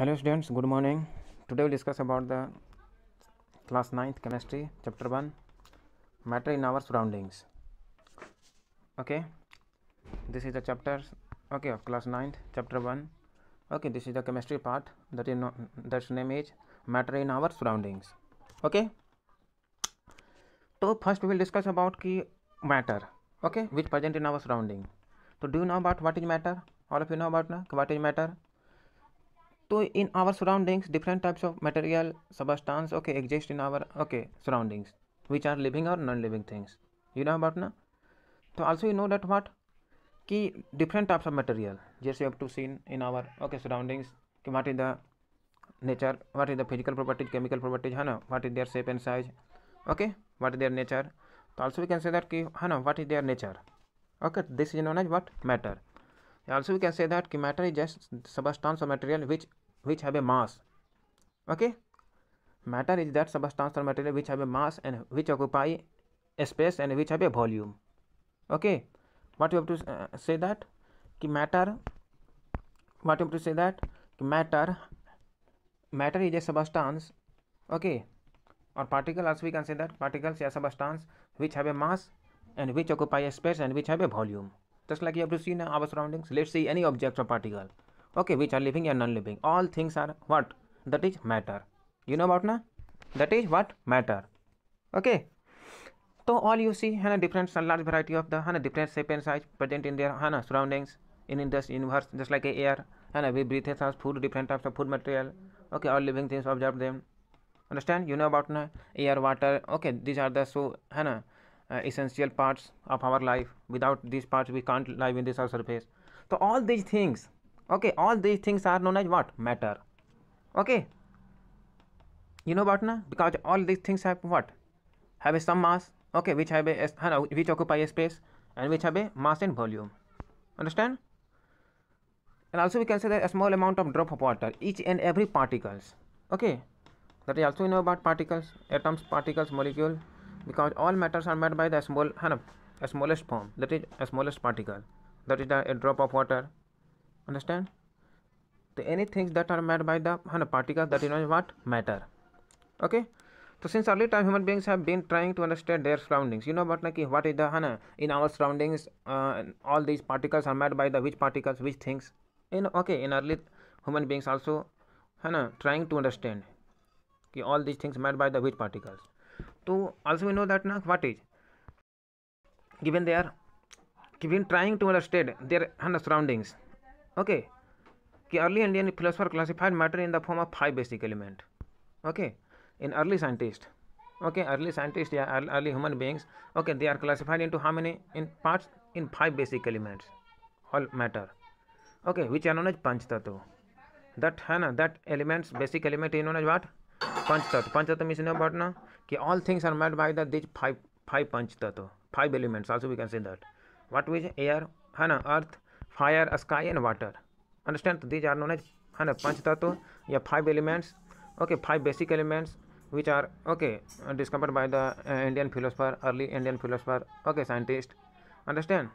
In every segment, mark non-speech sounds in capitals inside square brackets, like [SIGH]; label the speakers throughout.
Speaker 1: hello students good morning today we'll discuss about the class 9th chemistry chapter 1 matter in our surroundings okay this is the chapter okay of class 9th chapter 1 okay this is the chemistry part that you know that's name is matter in our surroundings okay so first we will discuss about key matter okay which present in our surrounding so do you know about what is matter all of you know about now what is matter तो in our surroundings different types of material substance okay exist in our okay surroundings which are living or non-living things you know about ना So also you know that what कि different types of material just जैसे have to seen in our okay surroundings कि what is the nature what is the physical properties chemical properties Hana? what is their shape and size okay what is their nature तो also we can say that कि hana? what is their nature okay this is known as what matter also we can say that कि matter is just substance or material which which have a mass okay matter is that substance or material which have a mass and which occupy a space and which have a volume okay what you have to uh, say that कि matter what you have to say that कि matter matter is a substance okay or particle also we can say that particles are substance which have a mass and which occupy a space and which have a volume just like you have to see now our surroundings let's see any object or particle okay which are living and non-living all things are what that is matter you know about na that is what matter okay so all you see hana a different large variety of the hana different shape and size present in their hana surroundings in this universe just like air and we breathe as food different types of food material okay all living things observe them understand you know about na air water okay these are the so hana uh, essential parts of our life without these parts we can't live in this earth surface so all these things okay all these things are known as what matter okay you know about now because all these things have what have a some mass okay which have a which occupy a space and which have a mass and volume understand and also we can say that a small amount of drop of water each and every particles okay that is also you know about particles atoms particles molecule because all matters are made by the small a smallest form that is a smallest particle that is the, a drop of water understand so any things that are made by the particles that you know what matter okay so since early time human beings have been trying to understand their surroundings you know what like what is the hana in our surroundings uh, all these particles are made by the which particles which things in okay in early human beings also hana trying to understand okay, all these things made by the which particles So also we know that now what is given they are given trying to understand their hana surroundings okay कि early Indian philosopher classified matter in the form of five basic element okay in early scientist okay early scientist या early human beings okay they are classified into how many in parts in five basic elements all matter okay which an ऑनज पंच तत्व that है ना that elements basic element in ऑनज what पंच तत्व पंच तत्व मीस नो बट ना कि all things are made by the these five five पंच तत्व five elements also we can see that what is air है ना earth fire, sky and water. Understand? These are known as and Panch Tatu, yeah, five elements. Okay, five basic elements which are okay discovered by the uh, Indian philosopher, early Indian philosopher, okay, scientist. Understand?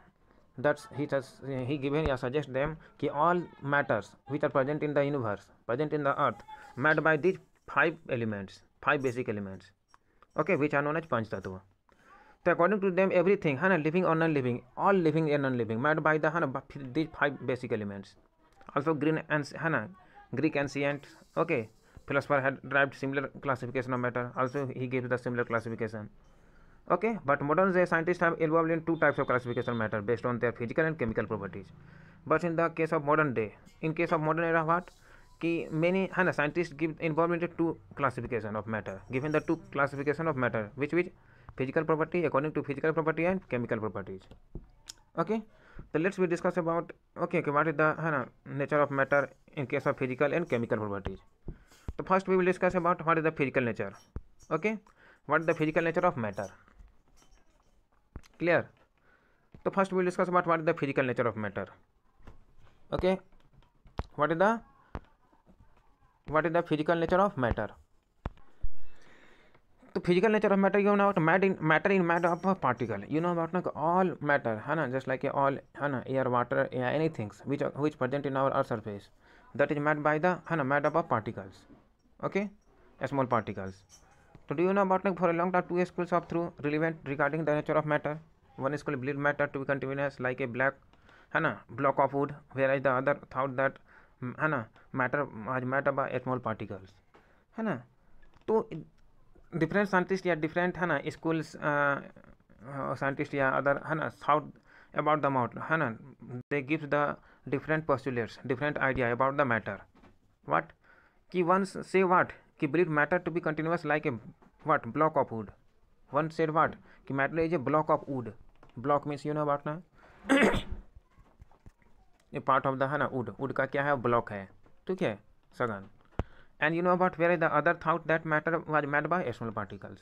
Speaker 1: That's he just he given yeah suggest them ki all matters which are present in the universe, present in the earth, made by these five elements, five basic elements. Okay, which are known as Panch Tatu. According to them, everything, Hana, living or non-living, all living and non-living, and by the Hana by the है ना फिर these five basic elements also and and है ना Greek philosopher had derived similar classification of matter also he gave the similar classification okay but modern day scientists have evolved in two types of classification of matter based on their physical and chemical properties but in the case of modern day in case of modern era what ki many hana scientists give involvement into two classification of matter given the two classification of matter which which physical property according to physical property and chemical properties okay so let's we discuss about okay okay what is the hai na nature of matter in case of physical and chemical properties so first we will discuss about what is the physical nature okay what is the physical nature of matter clear so first we will discuss about what is the physical nature of matter okay what is the what is the physical nature of matter तो physical nature of matter you know about matter in matter in matter of particle you know about ना all matter है ना just like a all है ना air water any things which which present in our uh surface that is made by the है ना made of particles okay small particles तो do you know about for a long time two schools of through relevant regarding the nature of matter one school believed matter to be continuous like a black है ना block of wood where is the other thought that है ना matter आज mat अब small particles है ना तो different scientist या डिफरेंट है ना स्कूल्स साइंटिस्ट uh, uh, या अदर है ना साउट अबाउट द माउट है ना they gives the different postulates different idea about the matter what कि वन से वाट कि believe matter to be continuous like a what block of wood one said what कि matter is a block of wood block means you know about ना a part of the है ना would would का क्या है block है ठीक है सगन And you know about where the other thought that matter was made by small particles.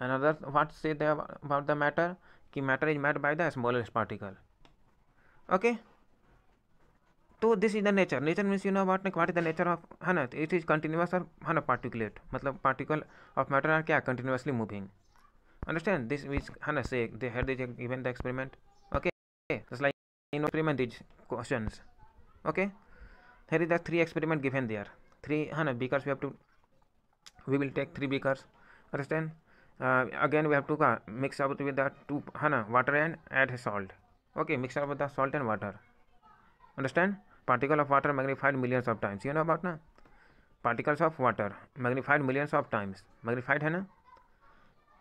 Speaker 1: Another what say they about the matter? Ki matter is made by the smallest particle. Okay. So this is the nature. Nature means you know about. Like what is the nature of? Hana. It is continuous. It is continuous और है ना particulate मतलब particle understand this is Hana say they had the given the experiment okay just like in experiment these questions okay here is the three experiment given there three है ना beakers we have to we will take three beakers understand again we have to का mix up with the two है ना water and add salt okay mix up with the salt and water understand particle of water magnified millions of times you know about ना particles of water magnified millions of times magnified है ना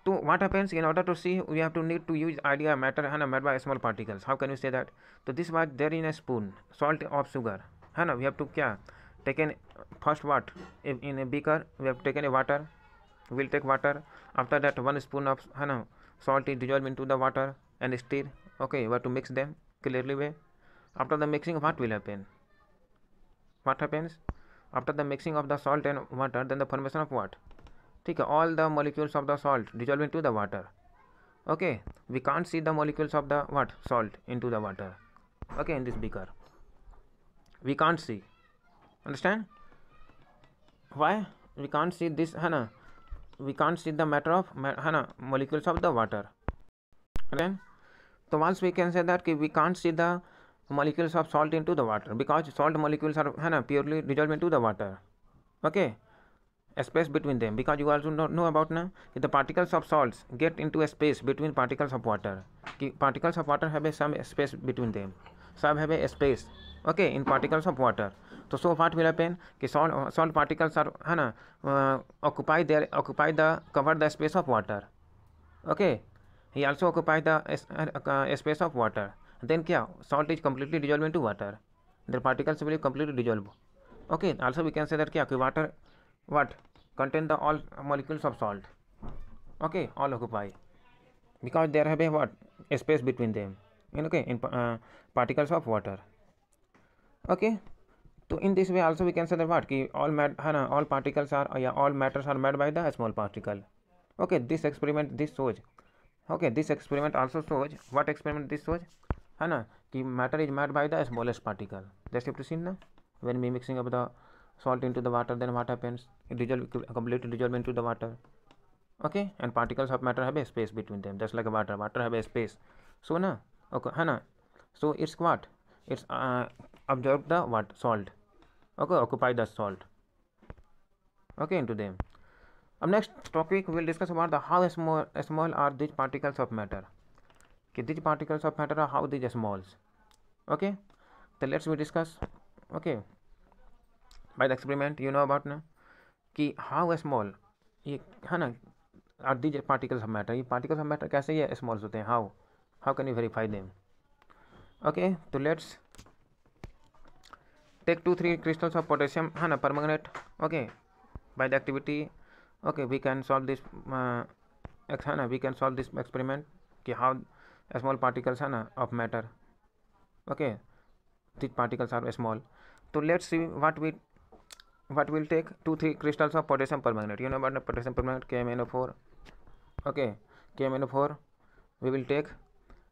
Speaker 1: तो what happens in order to C we have to need to use idea matter है ना made by small particles how can you say that तो this was there in a spoon salt of sugar है ना we have to क्या taken first what in a beaker we have taken a water we'll take water after that one spoon of you know, salt is dissolved into the water and stir okay we have to mix them clearly way after the mixing what will happen what happens after the mixing of the salt and water then the formation of what take all the molecules of the salt dissolve into the water okay we can't see the molecules of the what salt into the water okay in this beaker we can't see understand why we can't see this hana we can't see the matter of hana molecules of the water then so once we can say that we can't see the molecules of salt into the water because salt molecules are hana purely dissolved into the water okay a space between them because you also know know about now if the particles of salts get into a space between particles of water particles of water have a some space between them सब have a space okay in particles of water तो so what will happen कि salt salt particles are है ना occupy there occupy the cover the space of water okay he also occupy the space of water then क्या salt is completely dissolve in into water there particles will completely dissolve okay also we can say that क्या water what contain the all molecules of salt okay all occupy because there have a what space between them okay in uh, particles of water okay so in this way also we can say that what ki all mat hai na all particles are yeah all matters are made by the small particle okay this experiment this shows okay this experiment also shows what experiment this shows है ना कि matter is made by the smallest particle just if to seen ना when we mixing up the salt into the water then what happens it dissolve completely dissolve into the water okay and particles of matter have a space between them just like water water have a space so now okay है ना so it's what it's uh, the what salt okay occupy the salt okay in to them अब next topic will discuss about the how small small are these particles of matter कि these particles of matter are how these smalls okay तो let's we discuss okay by the experiment you know about ना कि how small ये है ना are these particles of matter ये particles of matter कैसे ये स्मॉल्स होते हैं how how can you verify them okay so let's take two three crystals of potassium and permanganate okay by the activity okay we can solve this uh, hana, we can solve this experiment okay, how small particles are of matter okay these particles are small so let's see what we what will take two three crystals of potassium permanganate you know about the potassium permanganate kmno4 okay kmno4 we will take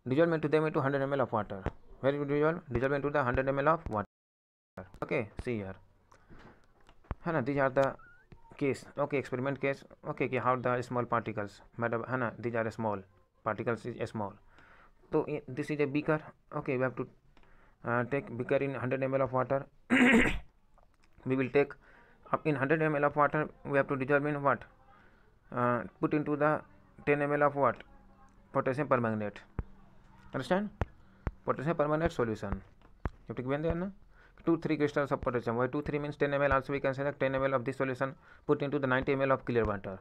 Speaker 1: dissolve into them into 100 ml of water where you dissolve dissolve into the 100 ml of water okay see here hana these are the case okay experiment case okay okay how the small particles matter hana these are small particles is small so this is a beaker okay we have to uh, take beaker in 100 ml of water [COUGHS] we will take up in 100 ml of water we have to dissolve in what uh, put into the 10 ml of what potassium permanganate understand potassium permanent solution जबकि बैन देना two three crystal सब potassium वही two three mean ten M L also भी cancer ten M L of this solution put in to the ninety M L of clear water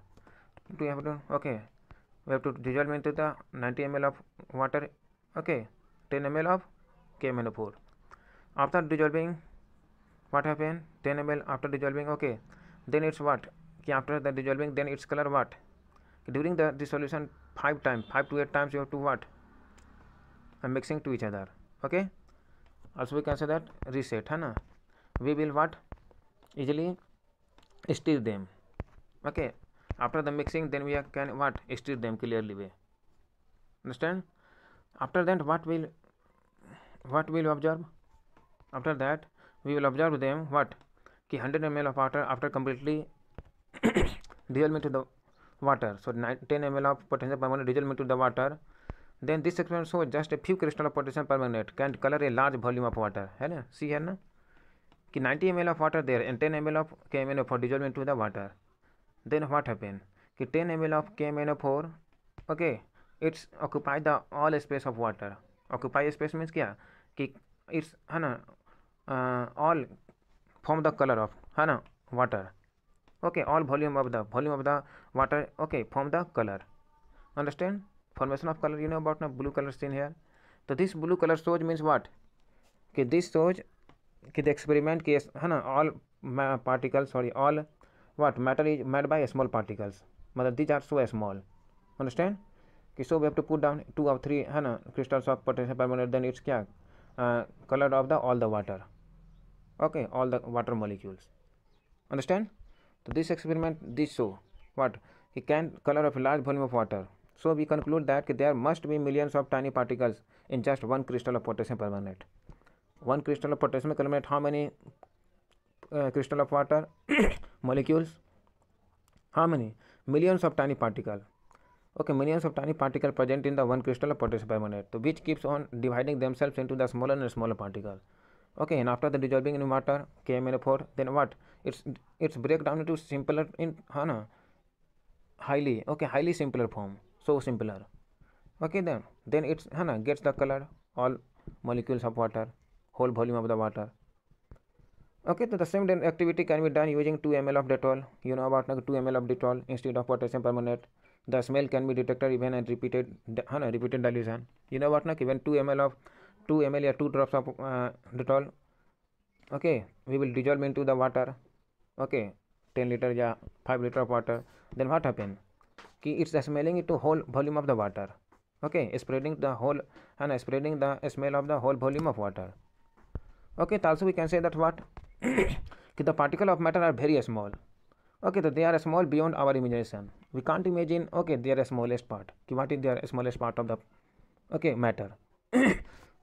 Speaker 1: to have to okay we have to dissolve in to the ninety M L of water okay ten M L of K M N O four after dissolving वाट है pen ten M L after dissolving okay then it's what कि after the dissolving then it's colour what during the this solution five time five to eight times you have to what and mixing to each other okay also we can say that reset है ना we will what easily stir them okay after the mixing then we can what stir them clearly way understand after that what will what will observe after that we will observe them what कि 100 ml of water after completely dissolving into the water so 10 ml of potential permanent dissolving into the water then this experiment show just a few crystal of potassium permanganate colour a large volume of water है ना see है ना कि 90 M L of water there and 10 M L of K M N O four dissolve in to the water then what happen कि 10 M of K M N O four okay it's occupy the all space of water occupy space means क्या कि it's है ना all form the colour of है ना water okay all volume of the volume of the water okay form the colour understand formation of color you know about now blue color seen here so this blue color shows means what okay this shows okay the experiment case hana, all particles sorry all what matter is made by small particles मतलब these are so small understand okay so we have to put down two or three hana, crystals of potassium permanganate then it's क्या uh, color of the all the water okay all the water molecules understand so this experiment this show what he can color of a large volume of water so we conclude that there must be millions of tiny particles in just one crystal of potassium permanganate. One crystal of potassium permanganate, how many uh, crystal of water [COUGHS] molecules? How many? Millions of tiny particles. Okay, millions of tiny particles present in the one crystal of potassium permanganate, so which keeps on dividing themselves into the smaller and smaller particles okay and after the dissolving in water kmno4 then what it's it's breakdown into simpler in hana highly okay highly simpler form so simpler okay then then it's hana gets the color all molecules of water whole volume of the water okay so the same then activity can be done using 2 ml of detol you know about like 2 ml of detol instead of potassium permanganate the smell can be detected even at repeated hana repeated dilution you know what like even 2 ml of 2 ml or 2 drops of uh, okay we will dissolve into the water okay 10 liter yeah 5 liter of water then what happen कि it's smelling to whole volume of the water okay spreading the whole है ना spreading the smell of the whole volume of water okay तालसो we can say that what कि the particle of matter are very small okay they are small beyond our imagination we can't imagine okay they are smallest part कि what is they are smallest part of the okay matter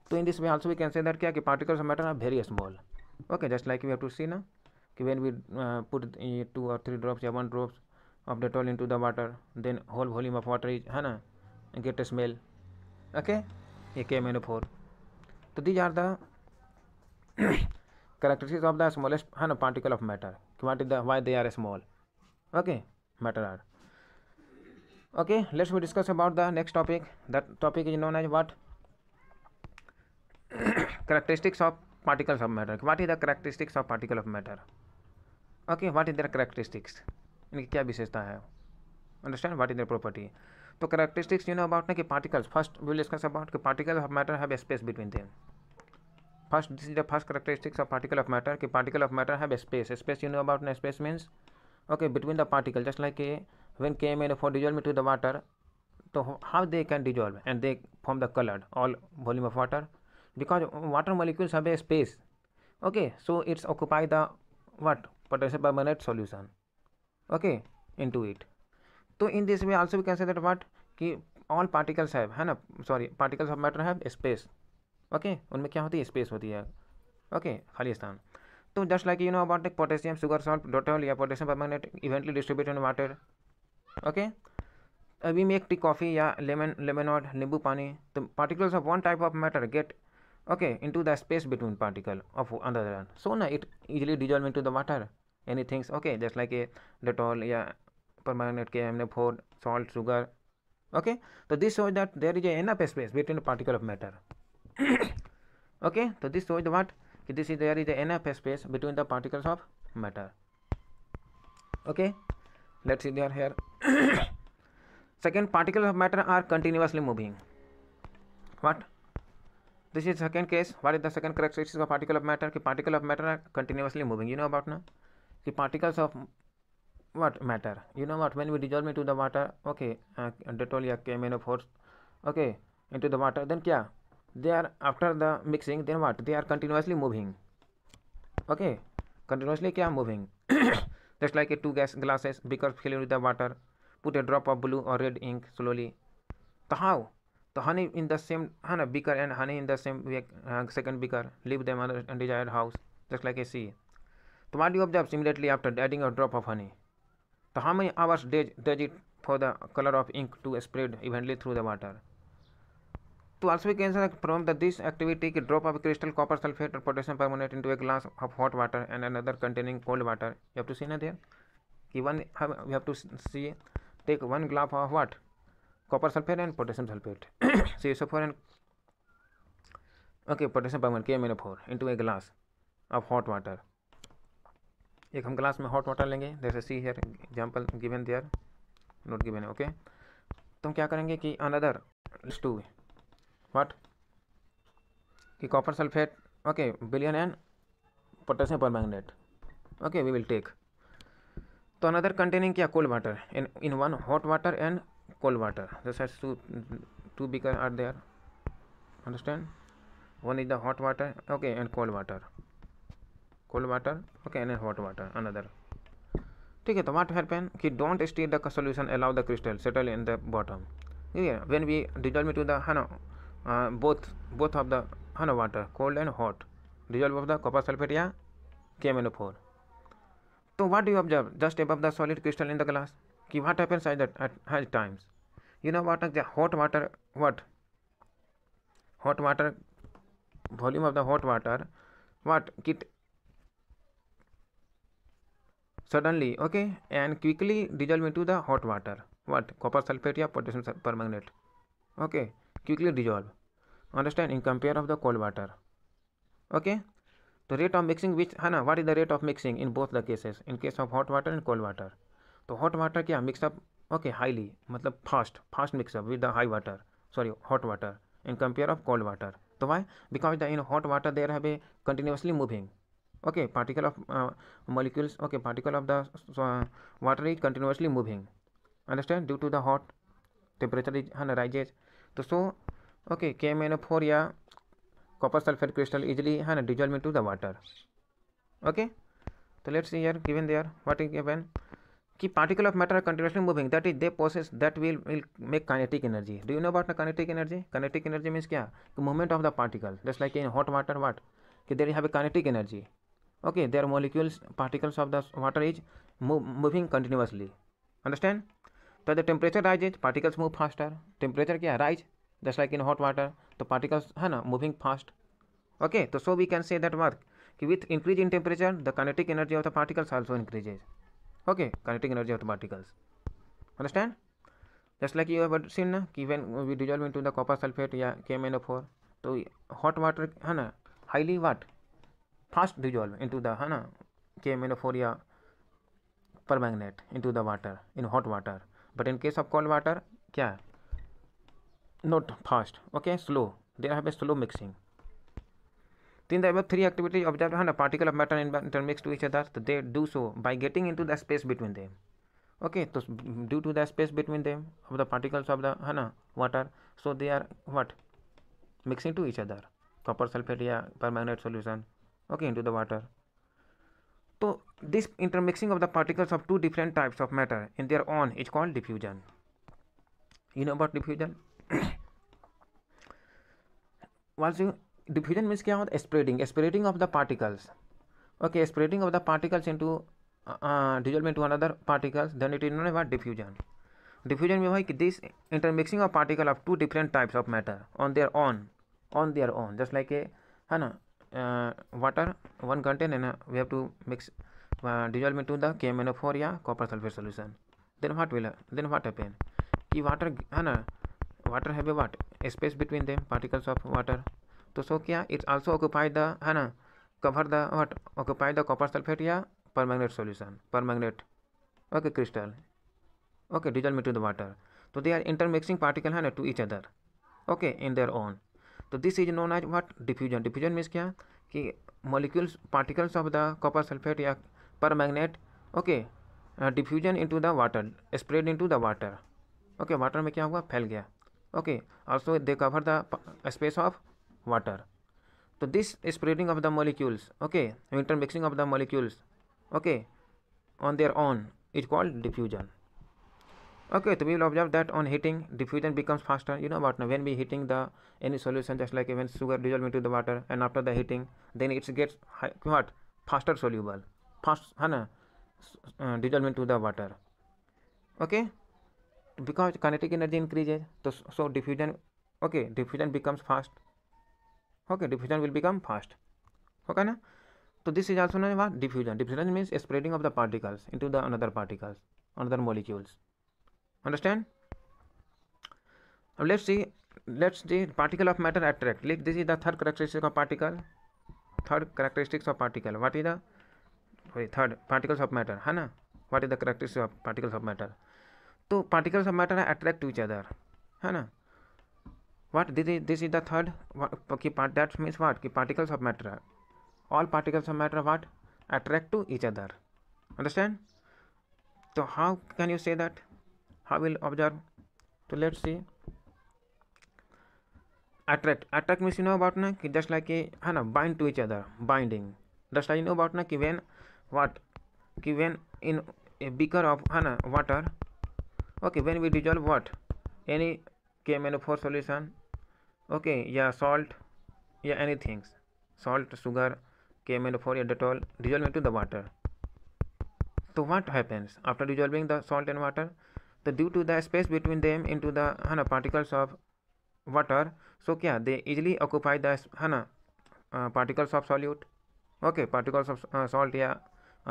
Speaker 1: तो in this way also we can say that क्या कि particles of matter are very small okay just like we have to see ना कि when we put two और three drops या one drops of toll into the water then whole volume of water is hana ना get a smell okay AK-4 So these are the [COUGHS] characteristics of the smallest है particle of matter what is the why they are small okay matter are okay let's we discuss about the next topic that topic is known as what [COUGHS] characteristics of particles of matter what is the characteristics of particle of matter okay what is their characteristics इनकी क्या विशेषता है understand what is their property तो characteristics you know about ना कि particles first will discuss about कि particle of matter have space between them first this is the first characteristics of particle of matter कि particle of matter have space space you know about ना space means okay between the particle just like a when M N four dissolve to the water तो how they can dissolve and they form the colour all volume of water because water molecules have a space okay so it's occupy the what potential permanent solution okay in to it तो in this also also can say what कि all particles have है ना sorry particles of matter have space okay उनमें क्या होती है space होती है ओके खाली स्थान तो just like you know about potassium sugar salt डोटोल या potassium permanganate eventually distribute in water okay अभी मेक टी कॉफ़ी या लेमन लेमन नींबू पानी तो particles of one type of matter get okay into the space between particle of अंदर so ना it easily dissolve dissolve the water any things okay just like a all yeah permanent kmn 4 salt sugar okay so this shows that there is a enough space between the particles of matter [COUGHS] okay so this shows what this is there is a enough space between the particles of matter okay let's see there here [COUGHS] second particles of matter are continuously moving what this is second case what is the second correct Is of particle of matter ki particle of matter are continuously moving you know about now the particles of what matter you know what when we dissolve into the water okay uh, dettol ya force okay into the water then kya they are after the mixing then what they are continuously moving okay continuously kya moving just like a two gas glasses beakers filled with the water put a drop of blue or red ink slowly to how the honey in the same honey beaker and honey in the same uh, second beaker leave them under undesired house just like a sea The value of the apps immediately after adding a drop of honey. The how many hours does, does it for the color of ink to spread evenly through the water? To also we can say from the, this activity, a drop of crystal copper sulfate or potassium permanganate into a glass of hot water and another containing cold water. You have to see now there. Given we have to see, take one glass of what? Copper sulfate and potassium sulfate. CSO4 and okay potassium permanganate KMnO4 into a glass of hot water. एक हम glass में hot water लेंगे जैसे see here example given there not given okay तो हम क्या करेंगे कि अनदर टू वाट कि कॉपर सल्फेट ओके बिलियन and potassium permanganate okay we will take तो अनदर कंटेनिंग क्या cold water in in one hot water and cold water जैसे two two beaker are there understand one is the hot water okay and cold water cold water okay and hot water another ठीक है तो what happen की don't stay the solution allow the crystal settle in the bottom ठीक है when we dissolve to the है ना both both of the है ना water cold and hot dissolve of the copper sulphate या केमेनो four तो वाट यू ऑब्जर्व जस्ट एब the solid crystal in the glass कि what happens at that times you know what the hot water what hot water volume of the hot water what it suddenly okay and quickly dissolve into the hot water what copper sulfate or potassium permanganate okay quickly dissolve understand in compare of the cold water okay the rate of mixing which है ना what is the rate of mixing in both the cases in case of hot water and cold water तो hot water क्या mix up okay highly मतलब fast fast mix up with the high water sorry hot water in compare of cold water तो why because the in hot water there have a continuously moving okay particle of molecules okay particle of the water is continuously moving understand due to the hot temperature is है is and तो so okay K M N O four या copper sulphate crystal easily है ना dissolve in to the water okay तो let's यर given there what is given कि particle of matter continuously moving that is they process that will will make kinetic energy do you know about kinetic energy kinetic energy means क्या movement of the particle just like in hot water what कि there have a kinetic energy okay their molecules particles of the water is move, moving continuously understand so the temperature rises particles move faster temperature क्या rise just like in hot water तो particles है ना moving fast okay तो so we can say that work कि with increase in temperature the kinetic energy of the particles also increases okay kinetic energy of the particles understand just like you have seen ना कि when we dissolve into the copper sulfate या KMnO4 तो hot water है ना highly what fast dissolve to the है ना K मेलोफोरिया permanganate in to the water in hot water but in case of cold water क्या not fast okay slow there have slow mixing तीन दब three activities observe है ना particle of matter in mix to each other they do so by getting in to the space between them okay तो due to the space between them of the particles of the है ना water so they are what mixing to each other copper sulphate या permanganate solution okay into the water so this intermixing of the particles of two different types of matter in their own is called diffusion you know about diffusion once you diffusion means kya hota spreading spreading of the particles okay spreading of the particles into uh, dissolvement to another particles then it is known about diffusion diffusion में भाई कि this intermixing of particle of two different types of matter on their own on their own just like a है ना uh, water one contain and uh, we have to mix uh, dissolve into the KMnO4 or yeah, copper sulfate solution then what will uh, then what happen ki water है na water have a what space between them particles of water to so kya it also occupy the है na cover the what occupy the copper sulfate या yeah, permanganate solution permanganate okay crystal okay dissolve into the water so they are intermixing particle है na to each other okay in their own तो this is known as what diffusion diffusion means क्या कि molecules particles of the copper sulphate या permanganate okay diffusion to the water spread in to the water okay water में क्या हुआ फैल गया okay also they cover the space of water तो this spreading of the molecules okay intermixing of the molecules okay on there on is called diffusion okay so we will observe that on heating diffusion becomes faster you know about now when we heating the any solution just like when sugar dissolve into the water and after the heating then it gets high, what faster soluble fast hana uh, dissolve into the water okay because kinetic energy increases so, so diffusion okay diffusion becomes fast okay diffusion will become fast okay na so this is also known as diffusion diffusion means spreading of the particles into the another particles another molecules understand now let's see let's see particle of matter attract like this is the third characteristic of particle third characteristics of particle what is the sorry third particles of matter है ना what is the characteristics of particles of matter तो particles of matter attract to each other है ना what this is this is the third कि that means what कि particles of matter all particles of matter what attract to each other understand so how can you say that how will observe so let's see attract attract means you know about na ki just like a hai na bind to each other binding just like you know about na ki when what ki when in a beaker of hai na water okay when we dissolve what any KMnO4 solution okay yeah salt yeah anything salt sugar KMnO4 yeah Dettol dissolve into the water so what happens after dissolving the salt and water तो due to the space between them in to the है ना particles of water so क्या दे easily occupy the है ना particles of solute okay particles of salt या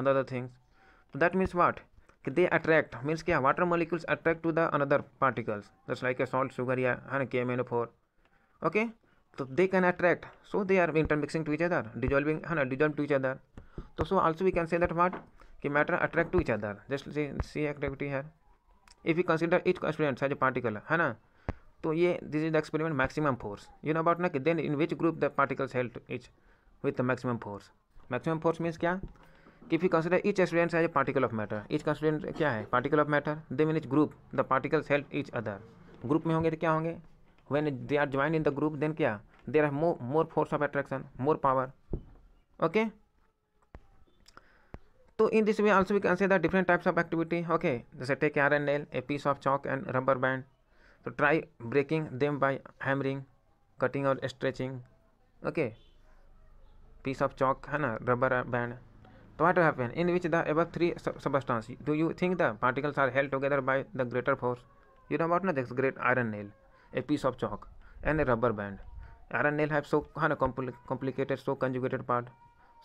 Speaker 1: other things तो that means what कि they attract means क्या water molecules attract to the another particles just like a salt sugar या है ना K M N four okay तो they can attract so they are intermixing to each other dissolving है ना dissolve to each other तो so also we can say that what कि matter attract to each other just see activity है if you consider each students as a particle है ना तो ये this is the experiment maximum force you know about ना कि then in which group the particles held each with the maximum force maximum force means क्या कि you consider each students as a particle of matter each constituent क्या है particle of matter they mean each group the particles help each other group में होंगे तो क्या होंगे when they are join in the group then क्या there are more more force of attraction more power okay तो in this way also we can see the different types of activity okay जैसे take air and nail a piece of chalk and rubber band तो try breaking them by hammering cutting और stretching okay piece of chalk है ना rubber band तो what happen in which the above three substance do you think the particles are held together by the greater force you not ना this great iron nail a piece of chalk and a rubber band iron nail have so है ना complicated so conjugated part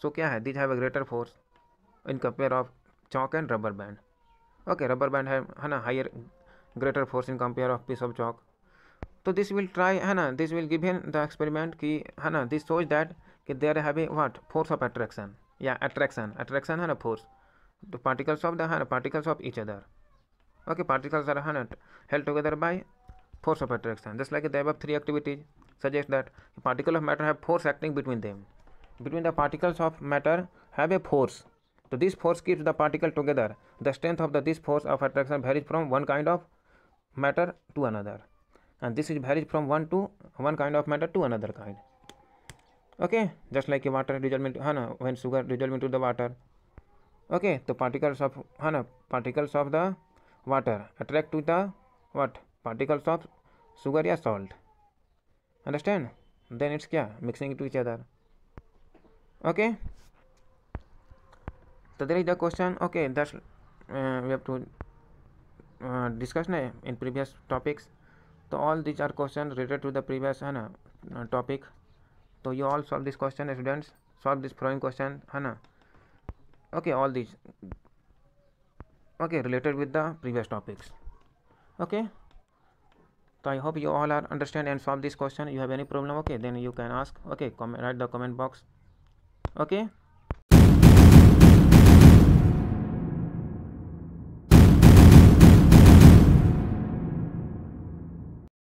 Speaker 1: so क्या है these have a greater force in compare of chalk and rubber band okay rubber band है ना higher greater force in compare of piece of chalk तो this will try है ना this will give in the experiment कि है ना this सोच that कि there a what force of attraction या अट्रैक्शन अट्रैक्शन है ना force the particles of the है ना particles of each other okay particles are है ना held together by force of attraction just like the three activities suggest that particle of matter have force acting between them between the particles of matter have a force तो this force keeps the particle together the strength of the this force of attraction varies from one kind of matter to another and this is varies from one to one kind of matter to another kind okay just like a water रिजल्टमेंट है ना when sugar रिजल्टमेंट to the water okay तो particles of है ना particles of the water attract to the what particles of sugar या salt understand then it's क्या mixing to each other okay So there is the question. Okay, that's uh, we have to uh, discuss na, in previous topics. So all these are questions related to the previous है ना topic. So you all solve this question, students. Solve this following question है ना. Okay, all these. Okay, related with the previous topics. Okay. So I hope you all are understand and solve this question. You have any problem? Okay, then you can ask. Okay, comment, write the comment box. Okay.